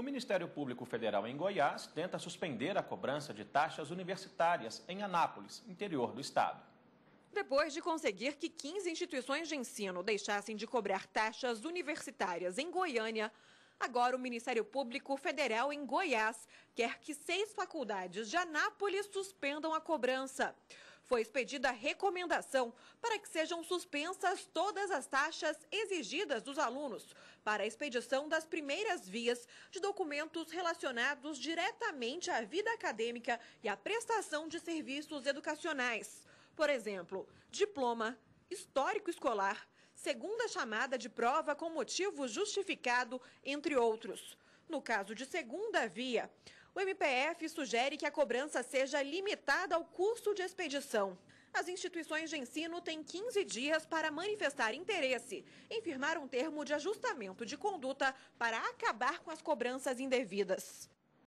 O Ministério Público Federal em Goiás tenta suspender a cobrança de taxas universitárias em Anápolis, interior do estado. Depois de conseguir que 15 instituições de ensino deixassem de cobrar taxas universitárias em Goiânia, agora o Ministério Público Federal em Goiás quer que seis faculdades de Anápolis suspendam a cobrança foi expedida recomendação para que sejam suspensas todas as taxas exigidas dos alunos para a expedição das primeiras vias de documentos relacionados diretamente à vida acadêmica e à prestação de serviços educacionais. Por exemplo, diploma, histórico escolar, segunda chamada de prova com motivo justificado, entre outros. No caso de segunda via, o MPF sugere que a cobrança seja limitada ao custo de expedição. As instituições de ensino têm 15 dias para manifestar interesse em firmar um termo de ajustamento de conduta para acabar com as cobranças indevidas.